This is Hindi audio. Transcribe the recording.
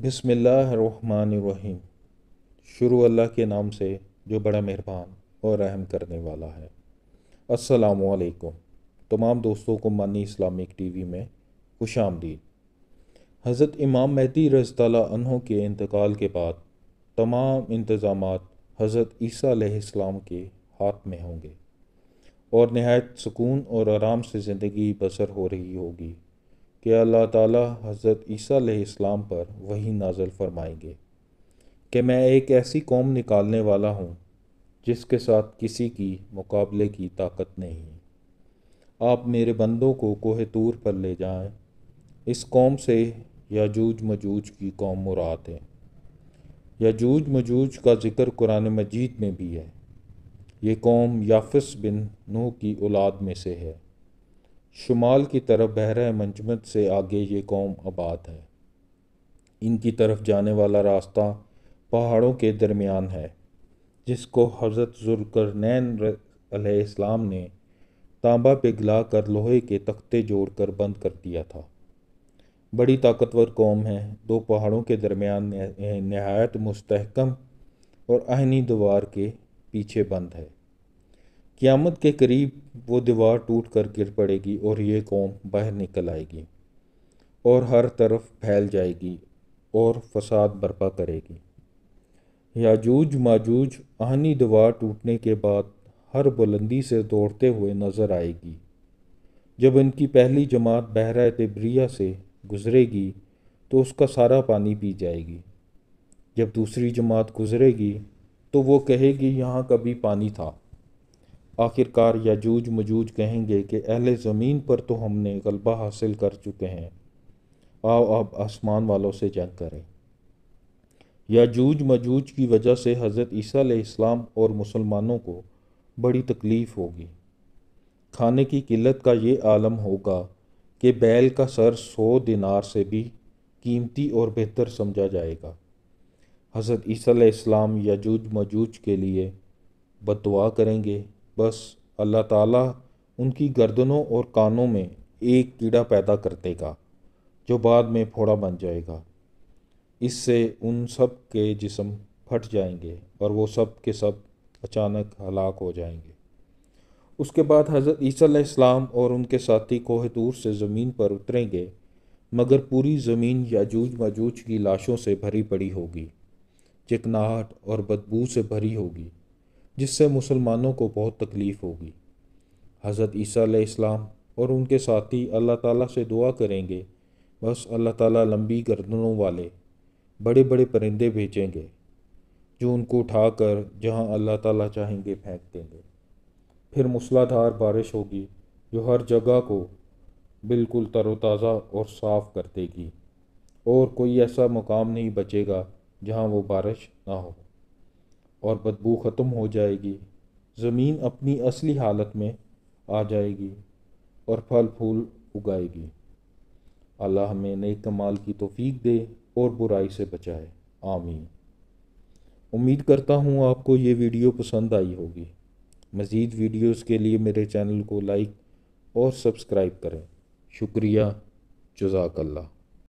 बिसमीम शुरू अल्लाह के नाम से जो बड़ा मेहरबान और रहम करने वाला है वालेकुम तमाम दोस्तों को मानी इस्लामिक टीवी में खुश आमदी हज़रत इमाम महदी अनहों के इंतकाल के बाद तमाम इंतज़ाम हज़रत ईसा के हाथ में होंगे और नहायत सुकून और आराम से ज़िंदगी बसर हो रही होगी कि अल्लाह ताला हज़रत ईसा इस्लाम पर वही नाजल फरमाएंगे कि मैं एक ऐसी कौम निकालने वाला हूँ जिसके साथ किसी की मुकाबले की ताकत नहीं आप मेरे बंदों को कोहे तूर पर ले जाएं इस कौम से याजूज मजूज की कौम मुराद है याजूज मजूज का ज़िक्र कुरान मजीद में भी है ये कौम याफिस बिन नूह की औलाद में से है शुमाल की तरफ बहरा मंजमत से आगे ये कौम आबाद है इनकी तरफ जाने वाला रास्ता पहाड़ों के दरमियान है जिसको हज़रत जुलकर नैन इस्लाम ने तांबा पिघला कर लोहे के तख्ते जोड़ कर बंद कर दिया था बड़ी ताकतवर कौम है दो पहाड़ों के दरमियान नहायत मुस्तहकम और आहनी दीवार के पीछे बंद है क़यामत के करीब वो दीवार टूट कर गिर पड़ेगी और ये कौम बाहर निकल आएगी और हर तरफ फैल जाएगी और फसाद बर्पा करेगी याजूज माजूज आहनी दीवार टूटने के बाद हर बुलंदी से दौड़ते हुए नज़र आएगी जब इनकी पहली जमात बहरा तिब्रिया से गुज़रेगी तो उसका सारा पानी पी जाएगी जब दूसरी जमात गुज़रेगी तो वो कहेगी यहाँ कभी पानी था आखिरकार याजूज मजूज कहेंगे कि अहले ज़मीन पर तो हमने गलबा हासिल कर चुके हैं आओ अब आसमान वालों से जंग करें याजूज मजूज की वजह से हज़रत ईसा इस्लाम और मुसलमानों को बड़ी तकलीफ़ होगी खाने की किल्लत का ये आलम होगा कि बैल का सर सौ दिनार से भी कीमती और बेहतर समझा जाएगा हज़रत ईसा इस्लाम यजूज मजूज के लिए बतवा करेंगे बस अल्लाह ताला उनकी गर्दनों और कानों में एक कीड़ा पैदा कर देगा जो बाद में फोड़ा बन जाएगा इससे उन सब के जिसम फट जाएंगे और वो सब के सब अचानक हलाक हो जाएंगे उसके बाद हज़रत इस्लाम और उनके साथी कोह दूर से ज़मीन पर उतरेंगे मगर पूरी ज़मीन याजूज मजूज की लाशों से भरी पड़ी होगी चिकनाहट और बदबू से भरी होगी जिससे मुसलमानों को बहुत तकलीफ़ होगी हज़रत ईसा इस्लाम और उनके साथी अल्लाह ताला से दुआ करेंगे बस अल्लाह ताला लंबी गर्दनों वाले बड़े बड़े परिंदे भेजेंगे जो उनको उठाकर जहां अल्लाह ताला चाहेंगे फेंक देंगे फिर मूसलाधार बारिश होगी जो हर जगह को बिल्कुल तरोताज़ा और साफ़ कर देगी और कोई ऐसा मुकाम नहीं बचेगा जहां वो बारिश ना हो और बदबू ख़त्म हो जाएगी ज़मीन अपनी असली हालत में आ जाएगी और फल फूल उगाएगी अल्लाह हमें नए कमाल की तोफ़ीक दे और बुराई से बचाए आमीन उम्मीद करता हूँ आपको ये वीडियो पसंद आई होगी मज़ीद वीडियोस के लिए मेरे चैनल को लाइक और सब्सक्राइब करें शुक्रिया जजाकल्ला